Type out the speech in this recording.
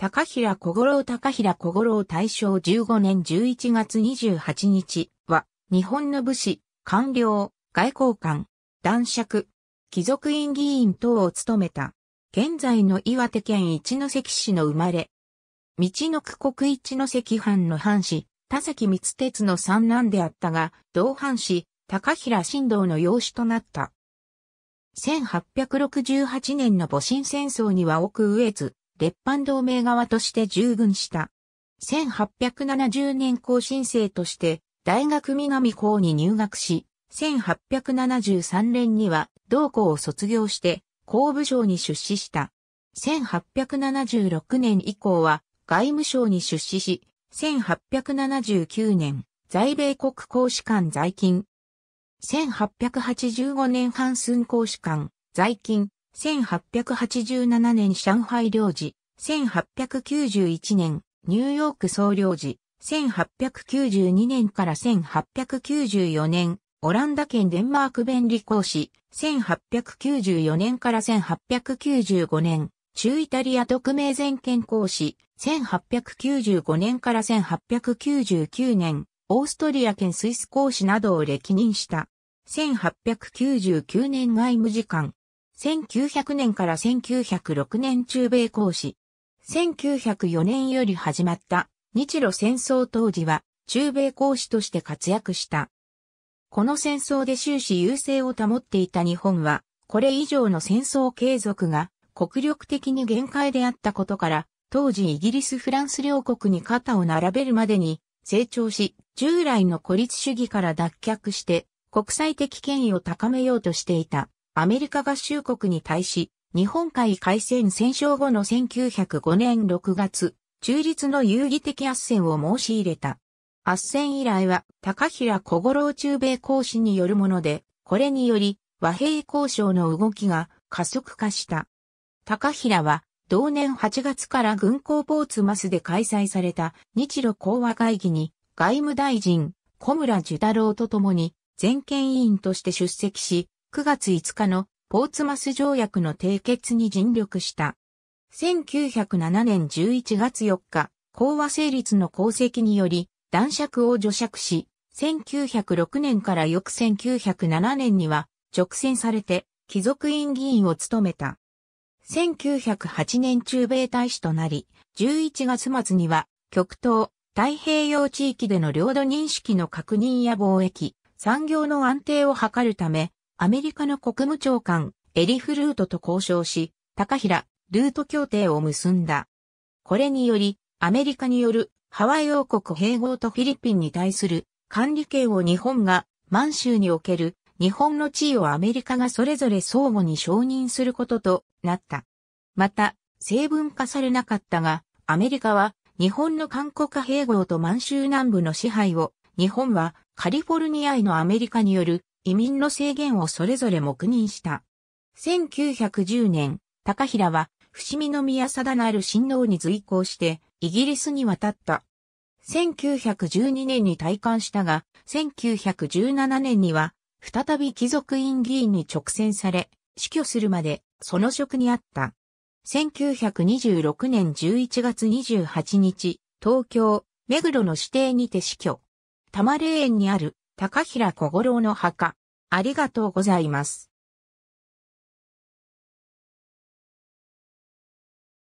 高平小五郎高平小五郎大正15年11月28日は、日本の武士、官僚、外交官、男爵、貴族院議員等を務めた。現在の岩手県一関市の生まれ。道の区国一関藩の藩士、田崎光哲の三男であったが、同藩士、高平新道の養子となった。1868年の戊辰戦争には奥植えず、列藩同盟側として従軍した。1870年後新生として大学南校に入学し、1873年には同校を卒業して公部省に出資した。1876年以降は外務省に出資し、1879年在米国公使館在勤。1885年半寸公使館在勤。1887年上海領事、1891年ニューヨーク総領事、1892年から1894年、オランダ圏デンマーク弁理公使、1894年から1895年、中イタリア特命全権公使、1895年から1899年、オーストリア県スイス公使などを歴任した。1899年外務次官、1900年から1906年中米公使。1904年より始まった日露戦争当時は中米公使として活躍した。この戦争で終始優勢を保っていた日本は、これ以上の戦争継続が国力的に限界であったことから、当時イギリス・フランス両国に肩を並べるまでに成長し、従来の孤立主義から脱却して国際的権威を高めようとしていた。アメリカ合衆国に対し、日本海海戦戦勝後の1905年6月、中立の遊戯的圧戦を申し入れた。圧戦以来は、高平小五郎中米公使によるもので、これにより、和平交渉の動きが加速化した。高平は、同年8月から軍港ポーツマスで開催された日露講和会議に、外務大臣、小村寿太郎と共に、全権委員として出席し、9月5日のポーツマス条約の締結に尽力した。1907年11月4日、講和成立の功績により、男爵を除爵し、1906年から翌1907年には、直選されて、貴族院議員を務めた。1908年中米大使となり、11月末には、極東、太平洋地域での領土認識の確認や貿易、産業の安定を図るため、アメリカの国務長官、エリフルートと交渉し、高平、ルート協定を結んだ。これにより、アメリカによるハワイ王国併合とフィリピンに対する管理権を日本が満州における日本の地位をアメリカがそれぞれ相互に承認することとなった。また、成分化されなかったが、アメリカは日本の韓国併合と満州南部の支配を、日本はカリフォルニアへのアメリカによる移民の制限をそれぞれ黙認した。1910年、高平は、伏見宮定なる親王に随行して、イギリスに渡った。1912年に退官したが、1917年には、再び貴族院議員に直選され、死去するまで、その職にあった。1926年11月28日、東京、目黒の指定にて死去。玉霊園にある高平小五郎の墓。ありがとうございます。